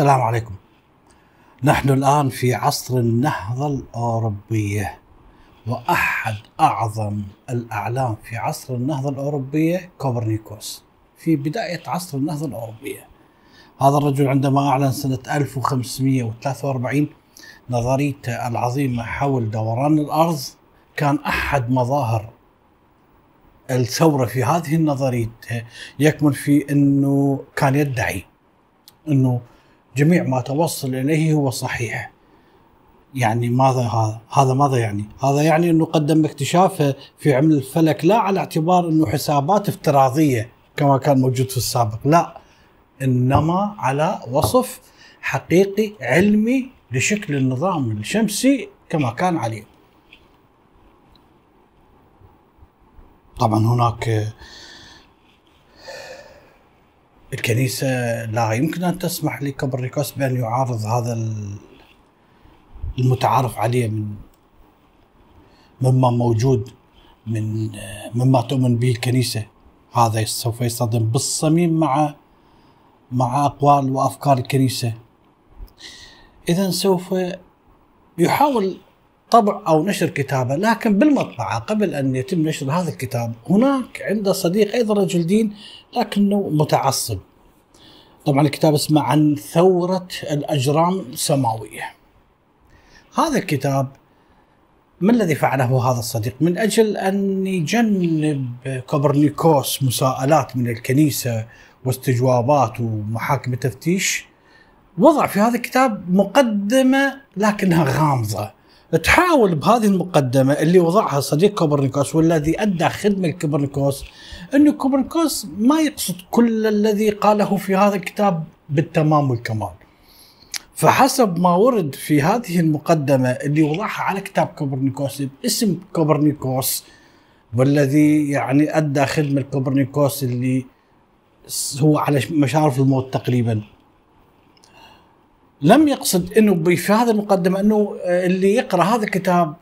السلام عليكم نحن الآن في عصر النهضة الأوروبية وأحد أعظم الأعلام في عصر النهضة الأوروبية كوبرنيكوس في بداية عصر النهضة الأوروبية هذا الرجل عندما أعلن سنة 1543 نظريته العظيمة حول دوران الأرض كان أحد مظاهر الثورة في هذه النظريته يكمن في أنه كان يدعي أنه جميع ما توصل اليه هو صحيح يعني ماذا هذا؟ هذا ماذا يعني؟ هذا يعني انه قدم اكتشافه في علم الفلك لا على اعتبار انه حسابات افتراضيه كما كان موجود في السابق، لا انما على وصف حقيقي علمي لشكل النظام الشمسي كما كان عليه. طبعا هناك الكنيسة لا يمكن أن تسمح لكوبرنيكوس بأن يعارض هذا المتعارف عليه من مما موجود من مما تؤمن به الكنيسة هذا سوف يصطدم بالصميم مع مع أقوال وأفكار الكنيسة إذا سوف يحاول طبع او نشر كتابه لكن بالمطبعه قبل ان يتم نشر هذا الكتاب هناك عنده صديق ايضا رجل دين لكنه متعصب طبعا الكتاب اسمه عن ثوره الاجرام السماويه هذا الكتاب ما الذي فعله هذا الصديق من اجل ان يجنب كوبرنيكوس مساءلات من الكنيسه واستجوابات ومحاكم تفتيش وضع في هذا الكتاب مقدمه لكنها غامضه تحاول بهذه المقدمة اللي وضعها صديق كوبرنيكوس والذي أدى خدمة لكوبرنيكوس انه كوبرنيكوس ما يقصد كل الذي قاله في هذا الكتاب بالتمام والكمال فحسب ما ورد في هذه المقدمة اللي وضعها على كتاب كوبرنيكوس باسم كوبرنيكوس والذي يعني أدى خدمة كوبرنيكوس اللي هو على مشارف الموت تقريبا لم يقصد انه في هذه المقدمه انه آه، اللي يقرا هذا الكتاب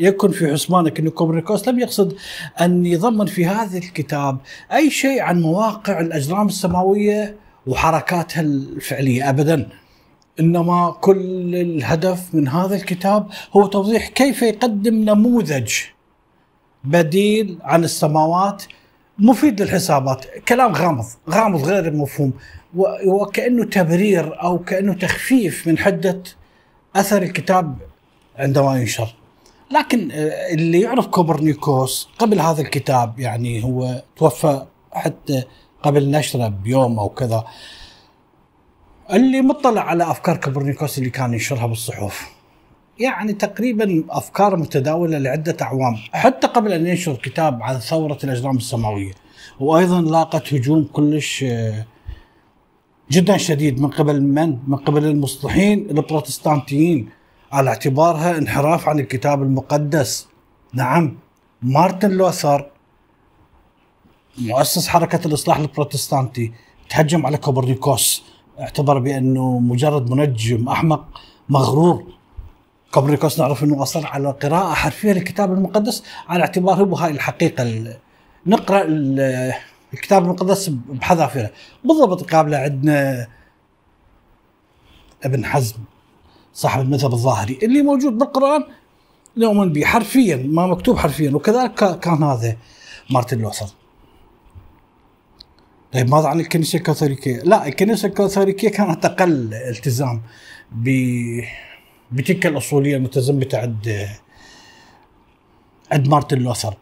يكن في حسبانك انه كوبرنيكوس لم يقصد ان يضمن في هذا الكتاب اي شيء عن مواقع الاجرام السماويه وحركاتها الفعليه ابدا. انما كل الهدف من هذا الكتاب هو توضيح كيف يقدم نموذج بديل عن السماوات مفيد للحسابات كلام غامض غامض غير المفهوم وكانه تبرير او كانه تخفيف من حده اثر الكتاب عندما ينشر لكن آه، اللي يعرف كوبرنيكوس قبل هذا الكتاب يعني هو توفى حتى قبل نشره بيوم او كذا اللي مطلع على افكار كوبرنيكوس اللي كان ينشرها بالصحف يعني تقريبا افكار متداوله لعده اعوام حتى قبل ان ينشر كتاب عن ثوره الاجرام السماويه وايضا لاقت هجوم كلش آه جدا شديد من قبل من؟ من قبل المصلحين البروتستانتيين على اعتبارها انحراف عن الكتاب المقدس نعم مارتن لوثر مؤسس حركة الإصلاح البروتستانتي تهجم على كوبرنيكوس اعتبر بأنه مجرد منجم أحمق مغرور كوبرنيكوس نعرف أنه أصر على قراءة حرفية للكتاب المقدس على اعتباره هاي الحقيقة نقرأ الكتاب المقدس بحذافيره بالضبط قابله عندنا ابن حزم صاحب المذهب الظاهري اللي موجود بالقران نؤمن به حرفيا ما مكتوب حرفيا وكذلك كان هذا مارتن لوثر طيب ماذا عن الكنيسه الكاثوليكيه؟ لا الكنيسه الكاثوليكيه كانت اقل التزام ب بتلك الاصوليه المتزمته عند عند مارتن لوثر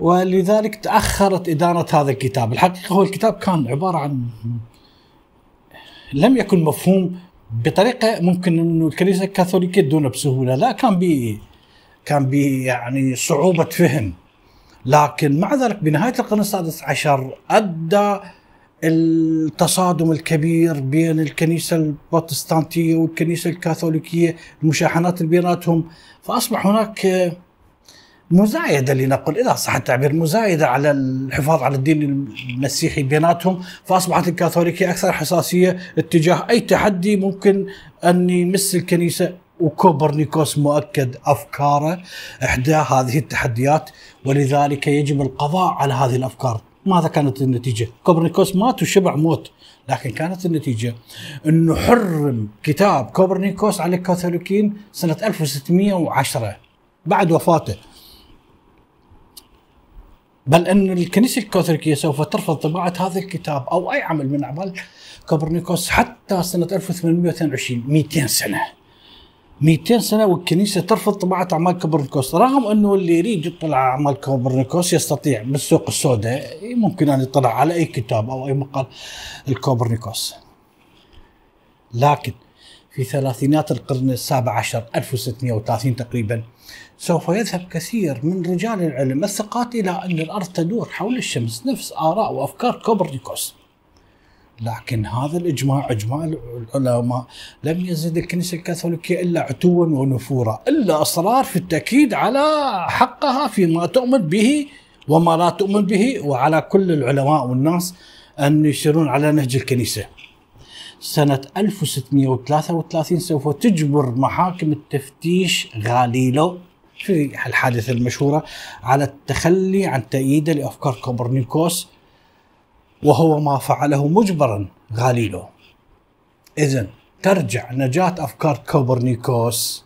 ولذلك تاخرت اداره هذا الكتاب، الحقيقه هو الكتاب كان عباره عن لم يكن مفهوم بطريقه ممكن انه الكنيسه الكاثوليكيه تدونه بسهوله، لا كان بي كان بي يعني صعوبه فهم. لكن مع ذلك بنهايه القرن السادس عشر ادى التصادم الكبير بين الكنيسة البروتستانتية والكنيسة الكاثوليكية المشاحنات اللي بيناتهم فأصبح هناك مزايدة لنقل إذا صح التعبير مزايدة على الحفاظ على الدين المسيحي بيناتهم فأصبحت الكاثوليكية أكثر حساسية اتجاه أي تحدي ممكن أن يمس الكنيسة وكوبرنيكوس مؤكد أفكاره إحدى هذه التحديات ولذلك يجب القضاء على هذه الأفكار ماذا كانت النتيجة؟ كوبرنيكوس مات وشبع موت لكن كانت النتيجة أنه حرم كتاب كوبرنيكوس على الكاثوليكيين سنة 1610 بعد وفاته بل أن الكنيسة الكاثوليكية سوف ترفض طباعة هذا الكتاب أو أي عمل من أعمال كوبرنيكوس حتى سنة 1822 200 سنة 200 سنة والكنيسة ترفض طباعة أعمال كوبرنيكوس رغم أنه اللي يريد يطلع أعمال كوبرنيكوس يستطيع بالسوق السوداء ممكن أن يطلع على أي كتاب أو أي مقال الكوبرنيكوس لكن في ثلاثينات القرن السابع عشر 1630 تقريبا سوف يذهب كثير من رجال العلم الثقات إلى أن الأرض تدور حول الشمس نفس آراء وأفكار كوبرنيكوس لكن هذا الإجماع إجماع العلماء لم يزد الكنيسة الكاثوليكية إلا عتوا ونفورا إلا أصرار في التأكيد على حقها فيما تؤمن به وما لا تؤمن به وعلى كل العلماء والناس أن يسيرون على نهج الكنيسة سنة 1633 سوف تجبر محاكم التفتيش غاليلو في الحادثة المشهورة على التخلي عن تأييده لأفكار كوبرنيكوس وهو ما فعله مجبرا غاليلو إذا ترجع نجاة أفكار كوبرنيكوس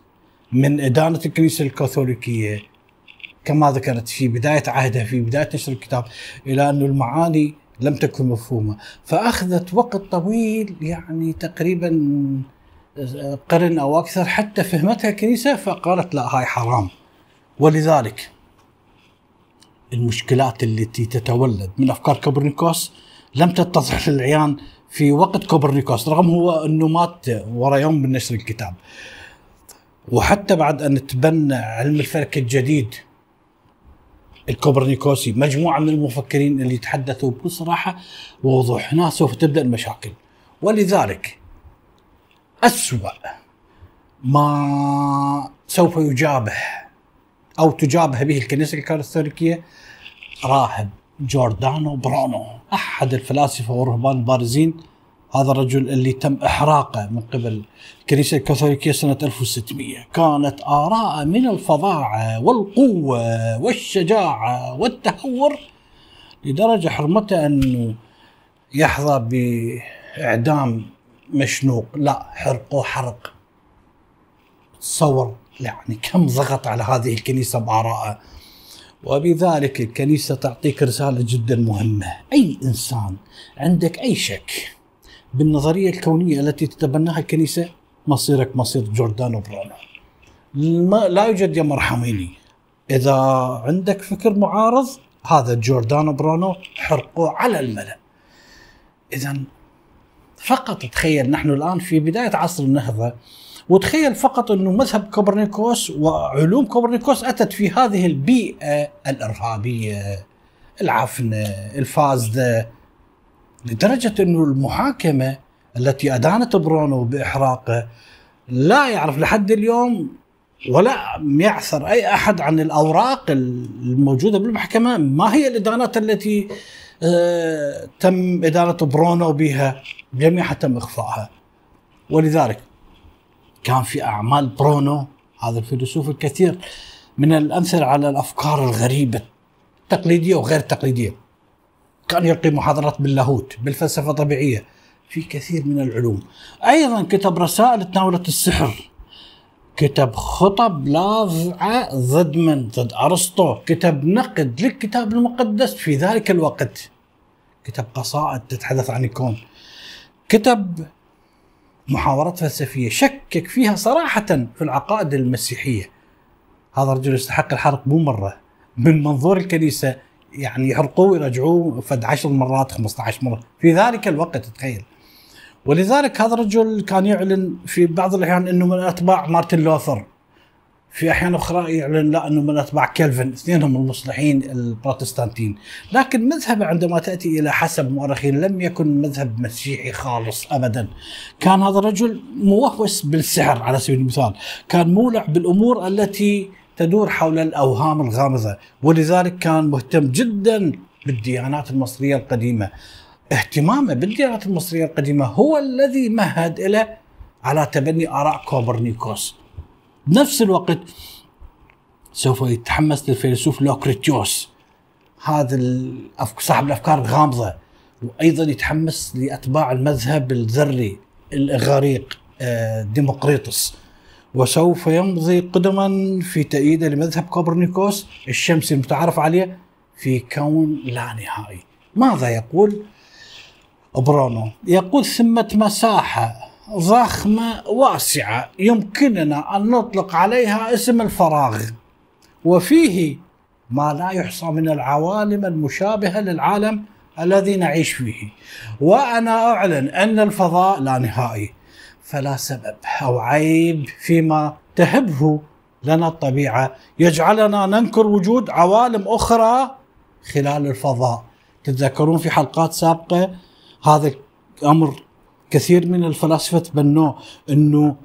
من إدانة الكنيسة الكاثوليكية كما ذكرت في بداية عهدها في بداية نشر الكتاب إلى أن المعاني لم تكن مفهومة فأخذت وقت طويل يعني تقريبا آه، قرن أو أكثر حتى فهمتها الكنيسة فقالت لا هاي حرام ولذلك المشكلات التي تتولد من أفكار كوبرنيكوس لم تتضح للعيان في وقت كوبرنيكوس رغم هو أنه مات ورا يوم من نشر الكتاب وحتى بعد أن تبنى علم الفلك الجديد الكوبرنيكوسي مجموعه من المفكرين اللي تحدثوا بصراحه ووضوح هنا سوف تبدا المشاكل ولذلك اسوا ما سوف يجابه او تجابه به الكنيسه الكاثوليكيه راهب جوردانو برونو احد الفلاسفه والرهبان البارزين هذا الرجل اللي تم احراقه من قبل الكنيسه الكاثوليكيه سنه 1600 كانت اراءه من الفظاعه والقوه والشجاعه والتهور لدرجه حرمته انه يحظى باعدام مشنوق لا حرقه حرق تصور يعني كم ضغط على هذه الكنيسه بارائه وبذلك الكنيسه تعطيك رساله جدا مهمه اي انسان عندك اي شك بالنظريه الكونيه التي تتبناها الكنيسه مصيرك مصير جوردانو برونو لا يوجد يا مرحميني اذا عندك فكر معارض هذا جوردانو برونو حرقه على الملا اذا فقط تخيل نحن الان في بدايه عصر النهضه وتخيل فقط انه مذهب كوبرنيكوس وعلوم كوبرنيكوس اتت في هذه البيئه الارهابيه العفنه الفاسده لدرجة أنه المحاكمة التي أدانت برونو بإحراقه لا يعرف لحد اليوم ولا يعثر أي أحد عن الأوراق الموجودة بالمحكمة ما هي الإدانات التي آه، تم إدانة برونو بها جميعها تم إخفائها ولذلك كان في أعمال برونو هذا الفيلسوف الكثير من الأمثلة على الأفكار الغريبة التقليدية وغير التقليدية كان يلقي محاضرات باللاهوت بالفلسفه الطبيعيه في كثير من العلوم ايضا كتب رسائل تناولت السحر كتب خطب لاذعه ضد من ضد ارسطو كتب نقد للكتاب المقدس في ذلك الوقت كتب قصائد تتحدث عن الكون كتب محاورات فلسفيه شكك فيها صراحه في العقائد المسيحيه هذا الرجل يستحق الحرق مو مره من منظور الكنيسه يعني يحرقوه ويرجعوه فد 10 مرات 15 مره في ذلك الوقت تخيل ولذلك هذا الرجل كان يعلن في بعض الاحيان انه من اتباع مارتن لوثر في احيان اخرى يعلن لا انه من اتباع كلفن اثنينهم المصلحين البروتستانتين لكن مذهبه عندما تاتي الى حسب مؤرخين لم يكن مذهب مسيحي خالص ابدا كان هذا الرجل موهوس بالسحر على سبيل المثال كان مولع بالامور التي تدور حول الاوهام الغامضه ولذلك كان مهتم جدا بالديانات المصريه القديمه اهتمامه بالديانات المصريه القديمه هو الذي مهد له على تبني اراء كوبرنيكوس بنفس الوقت سوف يتحمس للفيلسوف لوكريتيوس هذا صاحب الافكار الغامضه وايضا يتحمس لاتباع المذهب الذري الاغاريق آه، ديمقريطس وسوف يمضي قدما في تأييده لمذهب كوبرنيكوس الشمسي المتعارف عليه في كون لا نهائي ماذا يقول برونو يقول ثمة مساحة ضخمة واسعة يمكننا أن نطلق عليها اسم الفراغ وفيه ما لا يحصى من العوالم المشابهة للعالم الذي نعيش فيه وأنا أعلن أن الفضاء لا نهائي فلا سبب او عيب فيما تهبه لنا الطبيعه يجعلنا ننكر وجود عوالم اخرى خلال الفضاء تتذكرون في حلقات سابقه هذا امر كثير من الفلاسفه تبنوه انه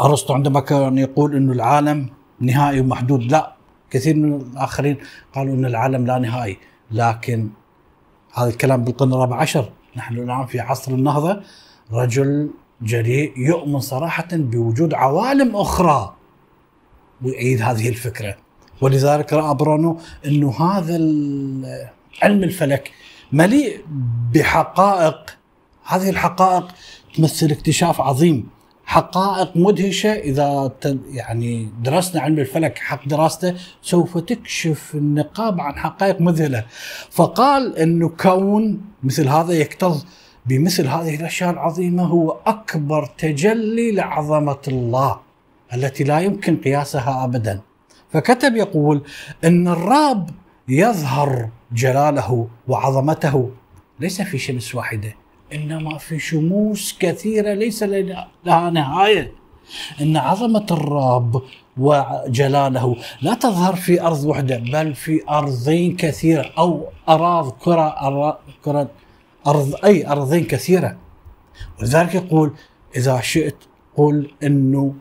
ارسطو عندما كان يقول انه العالم نهائي ومحدود لا كثير من الاخرين قالوا ان العالم لا نهائي لكن هذا الكلام بالقرن الرابع عشر نحن الان في عصر النهضه رجل جريء يؤمن صراحة بوجود عوالم أخرى ويؤيد هذه الفكرة ولذلك رأى برونو أنه هذا علم الفلك مليء بحقائق هذه الحقائق تمثل اكتشاف عظيم حقائق مدهشة إذا يعني درسنا علم الفلك حق دراسته سوف تكشف النقاب عن حقائق مذهلة فقال أنه كون مثل هذا يكتظ بمثل هذه الاشياء العظيمه هو اكبر تجلي لعظمه الله التي لا يمكن قياسها ابدا فكتب يقول ان الرب يظهر جلاله وعظمته ليس في شمس واحده انما في شموس كثيره ليس لها نهايه ان عظمه الرب وجلاله لا تظهر في ارض واحده بل في ارضين كثيره او اراض كره أراض كره أرض أي أرضين كثيرة ولذلك يقول إذا شئت قل أنه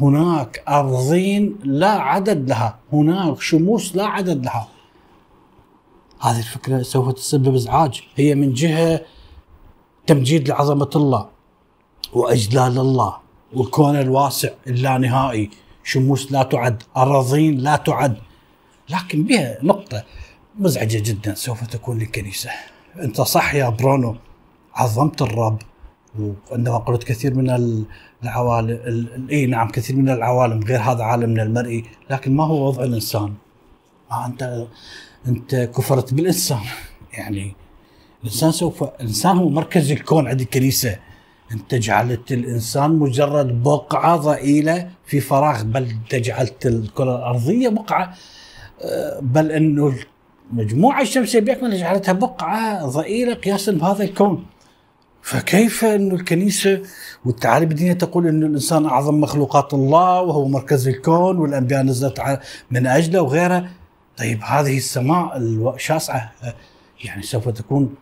هناك أرضين لا عدد لها هناك شموس لا عدد لها هذه الفكرة سوف تسبب إزعاج هي من جهة تمجيد لعظمة الله وإجلال الله والكون الواسع اللانهائي شموس لا تعد أراضين لا تعد لكن بها نقطة مزعجة جدا سوف تكون للكنيسة انت صح يا برونو عظمت الرب وعندما قلت كثير من العوالم اي نعم كثير من العوالم غير هذا عالمنا المرئي لكن ما هو وضع الانسان؟ ما آه، انت انت كفرت بالانسان يعني الانسان سوف الانسان هو مركز الكون عند الكنيسه انت جعلت الانسان مجرد بقعه ضئيله في فراغ بل تجعلت جعلت الكره الارضيه بقعه آه، بل انه المجموعة الشمسية بأكملها جعلتها بقعة ضئيلة قياسا بهذا الكون فكيف أن الكنيسة والتعاليم الدينية تقول أن الإنسان أعظم مخلوقات الله وهو مركز الكون والأنبياء نزلت من أجله وغيره طيب هذه السماء الشاسعة يعني سوف تكون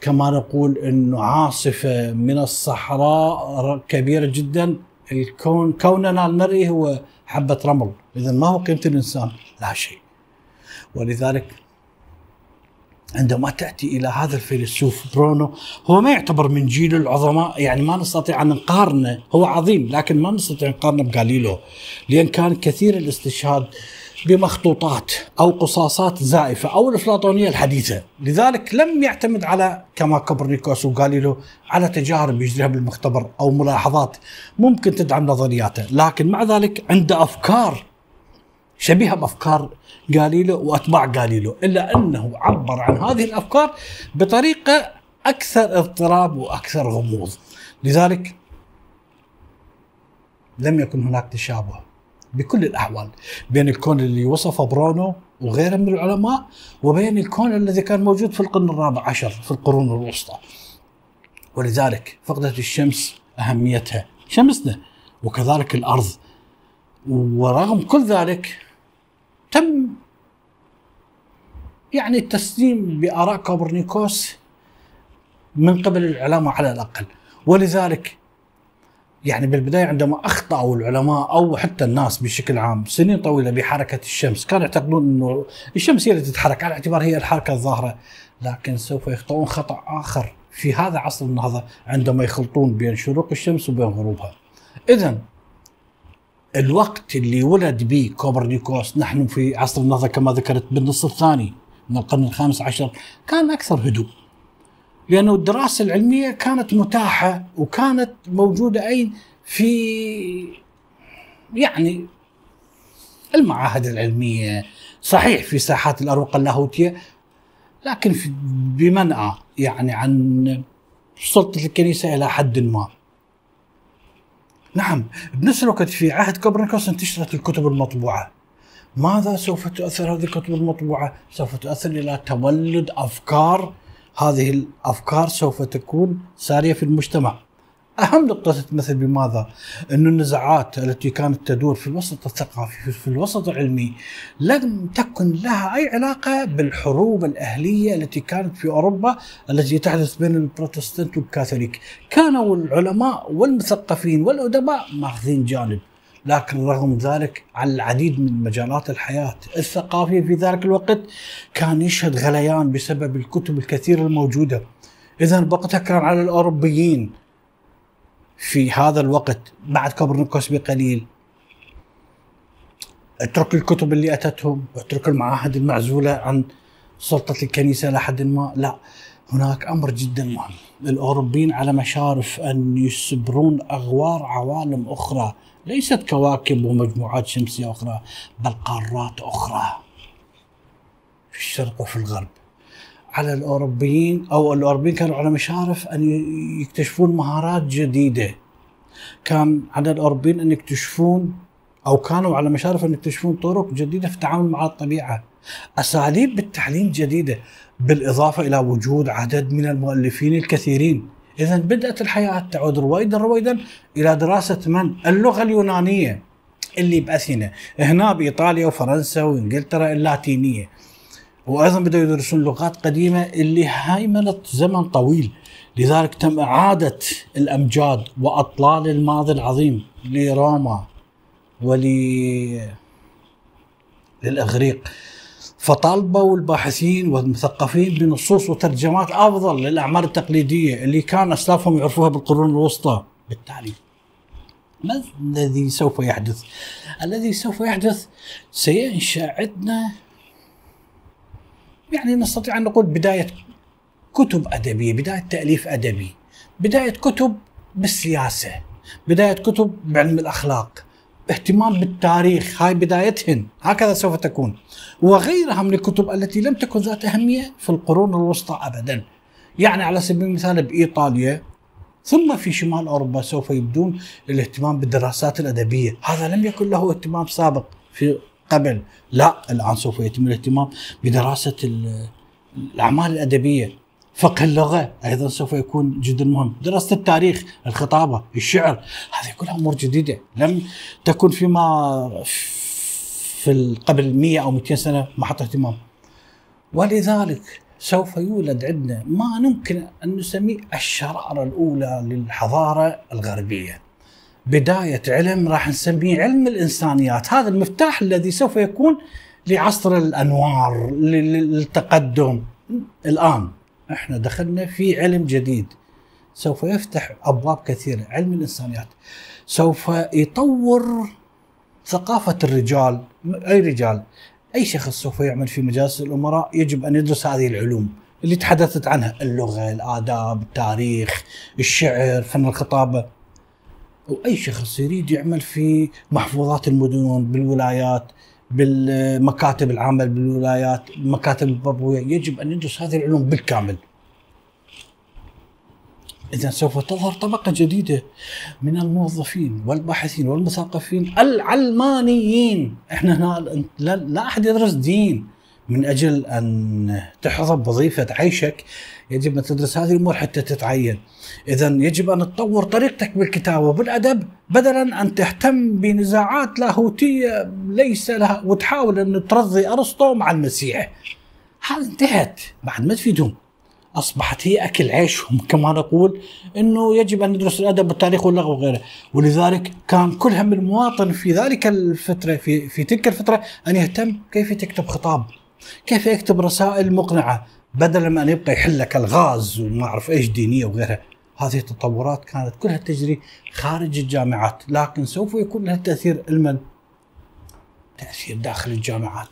كما نقول أنه عاصفة من الصحراء كبيرة جدا الكون كوننا المرئي هو حبة رمل إذا ما هو قيمة الإنسان لا شيء ولذلك عندما تاتي الى هذا الفيلسوف برونو هو ما يعتبر من جيل العظماء يعني ما نستطيع ان نقارنه هو عظيم لكن ما نستطيع أن نقارنه بغاليلو لان كان كثير الاستشهاد بمخطوطات او قصاصات زائفه او الافلاطونيه الحديثه، لذلك لم يعتمد على كما كوبرنيكوس وغاليلو على تجارب يجريها بالمختبر او ملاحظات ممكن تدعم نظرياته، لكن مع ذلك عنده افكار شبيهه بافكار غاليلو واتباع غاليلو الا انه عبر عن هذه الافكار بطريقه اكثر اضطراب واكثر غموض لذلك لم يكن هناك تشابه بكل الاحوال بين الكون اللي وصفه برونو وغيره من العلماء وبين الكون الذي كان موجود في القرن الرابع عشر في القرون الوسطى ولذلك فقدت الشمس اهميتها شمسنا وكذلك الارض ورغم كل ذلك تم يعني التسليم بآراء كوبرنيكوس من قبل العلماء على الأقل ولذلك يعني بالبداية عندما أخطأوا العلماء أو حتى الناس بشكل عام سنين طويلة بحركة الشمس كانوا يعتقدون أنه الشمس هي اللي تتحرك على اعتبار هي الحركة الظاهرة لكن سوف يخطئون خطأ آخر في هذا عصر النهضة عندما يخلطون بين شروق الشمس وبين غروبها إذا الوقت اللي ولد به كوبرنيكوس نحن في عصر النهضه كما ذكرت بالنص الثاني من القرن الخامس عشر كان اكثر هدوء لانه الدراسه العلميه كانت متاحه وكانت موجوده اين في يعني المعاهد العلميه صحيح في ساحات الاروقه اللاهوتيه لكن بمنأى يعني عن سلطه الكنيسه الى حد ما. نعم بنفس الوقت في عهد كوبرنيكوس انتشرت الكتب المطبوعه ماذا سوف تؤثر هذه الكتب المطبوعه؟ سوف تؤثر الى تولد افكار هذه الافكار سوف تكون ساريه في المجتمع اهم نقطه تتمثل بماذا؟ أن النزاعات التي كانت تدور في الوسط الثقافي في الوسط العلمي لم تكن لها اي علاقه بالحروب الاهليه التي كانت في اوروبا التي تحدث بين البروتستانت والكاثوليك، كانوا العلماء والمثقفين والادباء ماخذين جانب. لكن رغم ذلك على العديد من مجالات الحياة الثقافية في ذلك الوقت كان يشهد غليان بسبب الكتب الكثيرة الموجودة إذا بقتها كان على الأوروبيين في هذا الوقت بعد كوبرنيكوس بقليل اترك الكتب اللي اتتهم واترك المعاهد المعزوله عن سلطه الكنيسه لحد ما لا هناك امر جدا مهم الاوروبيين على مشارف ان يسبرون اغوار عوالم اخرى ليست كواكب ومجموعات شمسيه اخرى بل قارات اخرى في الشرق وفي الغرب على الاوروبيين او الاوروبيين كانوا على مشارف ان يكتشفون مهارات جديده كان على الاوروبيين ان يكتشفون او كانوا على مشارف ان يكتشفون طرق جديده في التعامل مع الطبيعه اساليب بالتعليم جديده بالاضافه الى وجود عدد من المؤلفين الكثيرين اذا بدات الحياه تعود رويدا رويدا الى دراسه من اللغه اليونانيه اللي باثينا هنا بايطاليا وفرنسا وانجلترا اللاتينيه وايضا بداوا يدرسون لغات قديمه اللي هيمنت زمن طويل لذلك تم اعاده الامجاد واطلال الماضي العظيم لروما ول للاغريق فطالبوا الباحثين والمثقفين بنصوص وترجمات افضل للاعمال التقليديه اللي كان اسلافهم يعرفوها بالقرون الوسطى بالتالي ما الذي سوف يحدث؟ الذي سوف يحدث سينشا عندنا يعني نستطيع ان نقول بدايه كتب ادبيه، بدايه تاليف ادبي، بدايه كتب بالسياسه، بدايه كتب بعلم الاخلاق، اهتمام بالتاريخ هاي بدايتهن هكذا سوف تكون وغيرها من الكتب التي لم تكن ذات أهمية في القرون الوسطى أبدا يعني على سبيل المثال بإيطاليا ثم في شمال أوروبا سوف يبدون الاهتمام بالدراسات الأدبية هذا لم يكن له اهتمام سابق في قبل لا الآن سوف يتم الاهتمام بدراسة الأعمال الأدبية فقه اللغة أيضا سوف يكون جدا مهم دراسة التاريخ الخطابة الشعر هذه كلها أمور جديدة لم تكن فيما في قبل 100 أو 200 سنة محط اهتمام ولذلك سوف يولد عندنا ما نمكن أن نسميه الشرارة الأولى للحضارة الغربية بداية علم راح نسميه علم الإنسانيات هذا المفتاح الذي سوف يكون لعصر الأنوار للتقدم الآن احنا دخلنا في علم جديد سوف يفتح أبواب كثيرة علم الإنسانيات سوف يطور ثقافة الرجال أي رجال أي شخص سوف يعمل في مجالس الأمراء يجب أن يدرس هذه العلوم اللي تحدثت عنها اللغة الآداب التاريخ الشعر فن الخطابة او اي شخص يريد يعمل في محفوظات المدن بالولايات بالمكاتب العامه بالولايات مكاتب البابويه يجب ان يدرس هذه العلوم بالكامل اذا سوف تظهر طبقه جديده من الموظفين والباحثين والمثقفين العلمانيين احنا هنا لا احد يدرس دين من اجل ان تحظى بوظيفه عيشك يجب ان تدرس هذه الامور حتى تتعين اذا يجب ان تطور طريقتك بالكتابه وبالادب بدلا ان تهتم بنزاعات لاهوتيه ليس لها وتحاول ان ترضي ارسطو مع المسيح هذا انتهت بعد ما تفيدهم اصبحت هي اكل عيشهم كما نقول انه يجب ان ندرس الادب والتاريخ واللغه وغيره ولذلك كان كل هم المواطن في ذلك الفتره في في تلك الفتره ان يهتم كيف تكتب خطاب كيف يكتب رسائل مقنعه بدل ما أن يبقى يحل لك الغاز وما أعرف إيش دينية وغيرها هذه التطورات كانت كلها تجري خارج الجامعات لكن سوف يكون لها تأثير المن تأثير داخل الجامعات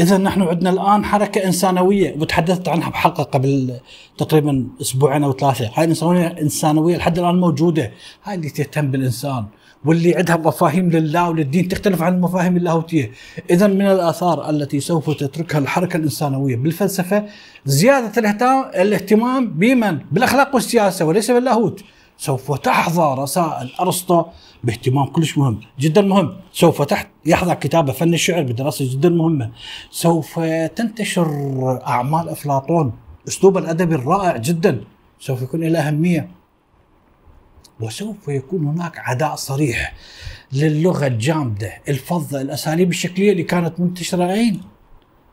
إذا نحن عندنا الآن حركة إنسانوية وتحدثت عنها بحلقة قبل تقريبا أسبوعين أو ثلاثة هاي الإنسانوية إنسانوية لحد الآن موجودة هاي اللي تهتم بالإنسان واللي عندها مفاهيم لله وللدين تختلف عن المفاهيم اللاهوتيه، اذا من الاثار التي سوف تتركها الحركه الانسانويه بالفلسفه زياده الاهتمام بمن؟ بالاخلاق والسياسه وليس باللاهوت. سوف تحظى رسائل ارسطو باهتمام كلش مهم، جدا مهم، سوف تحت يحظى كتابه فن الشعر بدراسه جدا مهمه، سوف تنتشر اعمال افلاطون، اسلوبه الادبي الرائع جدا، سوف يكون له اهميه، وسوف يكون هناك عداء صريح للغه الجامده، الفظه، الاساليب الشكليه اللي كانت منتشره عين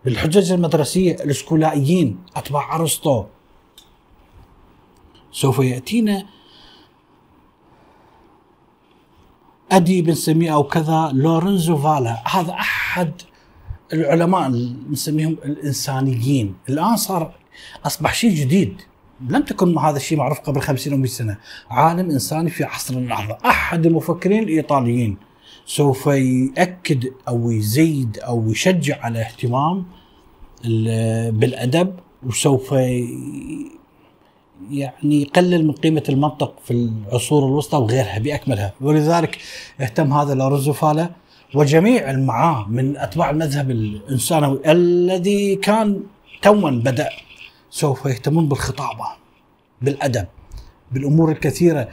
الحجج المدرسيه، الاسكولائيين، اتباع ارسطو. سوف ياتينا ادي نسميه او كذا لورنزو فالا، هذا احد العلماء نسميهم الانسانيين، الان صار اصبح شيء جديد لم تكن هذا الشيء معروف قبل 50 او 100 سنه عالم انساني في عصر النهضه احد المفكرين الايطاليين سوف ياكد او يزيد او يشجع على اهتمام بالادب وسوف يعني يقلل من قيمة المنطق في العصور الوسطى وغيرها بأكملها ولذلك اهتم هذا لارزوفالا وجميع المعاه من أتباع المذهب الإنسانوي الذي كان توا بدأ سوف يهتمون بالخطابه بالادب بالامور الكثيره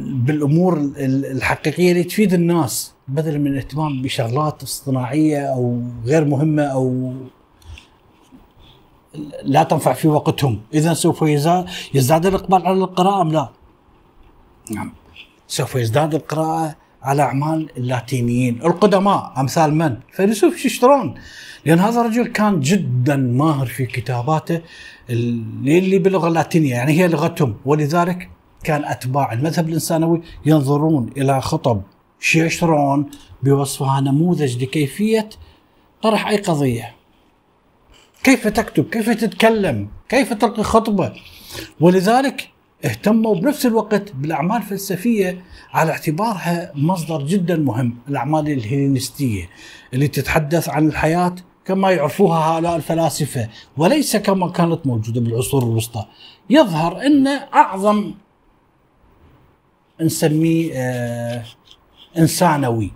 بالامور الحقيقيه اللي تفيد الناس بدل من الاهتمام بشغلات اصطناعيه او غير مهمه او لا تنفع في وقتهم اذا سوف يزداد, يزداد الاقبال على القراءه ام لا نعم سوف يزداد القراءه على اعمال اللاتينيين القدماء امثال من؟ فيلسوف شيشترون لان هذا الرجل كان جدا ماهر في كتاباته اللي باللغه اللاتينيه يعني هي لغتهم ولذلك كان اتباع المذهب الانسانوي ينظرون الى خطب شيشترون بوصفها نموذج لكيفيه طرح اي قضيه كيف تكتب كيف تتكلم كيف تلقي خطبه ولذلك اهتموا بنفس الوقت بالاعمال الفلسفيه على اعتبارها مصدر جدا مهم، الاعمال الهيلينستيه اللي تتحدث عن الحياه كما يعرفوها هؤلاء الفلاسفه وليس كما كانت موجوده بالعصور الوسطى. يظهر ان اعظم نسميه آه انسانوي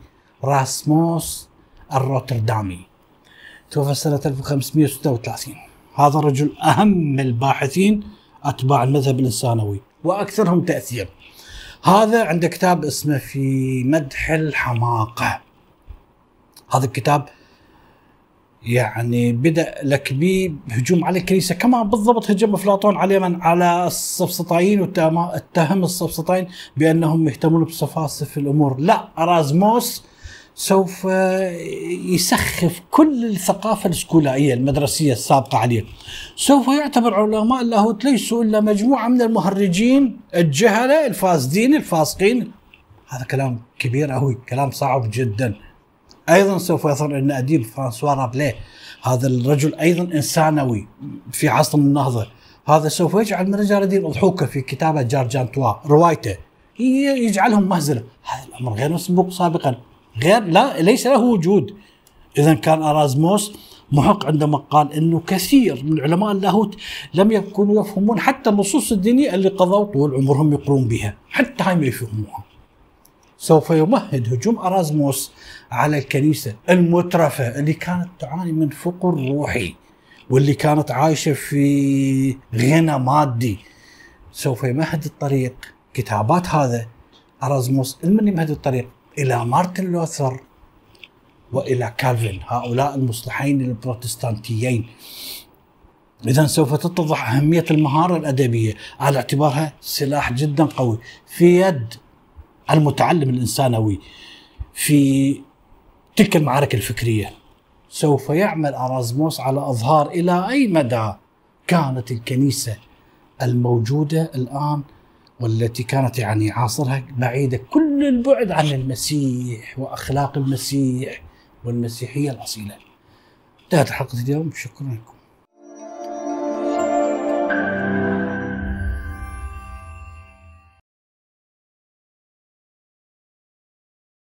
راسموس الروتردامي توفى سنه 1536 هذا الرجل اهم الباحثين أتباع المذهب الإنسانوي وأكثرهم تأثير هذا عنده كتاب اسمه في مدح الحماقة هذا الكتاب يعني بدأ لك بهجوم هجوم على الكنيسة كما بالضبط هجم أفلاطون على من على السفسطائيين واتهم السفسطائيين بأنهم يهتمون بسفاسف الأمور لا أرازموس سوف يسخف كل الثقافة السكولائية المدرسية السابقة عليه سوف يعتبر علماء اللاهوت ليسوا إلا مجموعة من المهرجين الجهلة الفاسدين الفاسقين هذا كلام كبير أوي كلام صعب جدا أيضا سوف يظهر أن أديب فرانسوا رابليه هذا الرجل أيضا إنسانوي في عصر النهضة هذا سوف يجعل من رجال الدين أضحوكة في كتابة جارجانتوا روايته يجعلهم مهزلة هذا الأمر غير مسبوق سابقا غير لا ليس له وجود اذا كان ارازموس محق عندما قال انه كثير من علماء اللاهوت لم يكونوا يفهمون حتى النصوص الدينيه اللي قضوا طول عمرهم يقرون بها، حتى هاي ما يفهموها. سوف يمهد هجوم ارازموس على الكنيسه المترفه اللي كانت تعاني من فقر روحي واللي كانت عايشه في غنى مادي. سوف يمهد الطريق كتابات هذا ارازموس من يمهد الطريق إلى مارتن لوثر وإلى كالفن هؤلاء المصلحين البروتستانتيين إذا سوف تتضح أهمية المهارة الأدبية على اعتبارها سلاح جدا قوي في يد المتعلم الإنسانوي في تلك المعارك الفكرية سوف يعمل أرازموس على إظهار إلى أي مدى كانت الكنيسة الموجودة الآن والتي كانت يعني عاصرها بعيدة كل البعد عن المسيح وأخلاق المسيح والمسيحية الأصيلة انتهت حلقة اليوم شكرا لكم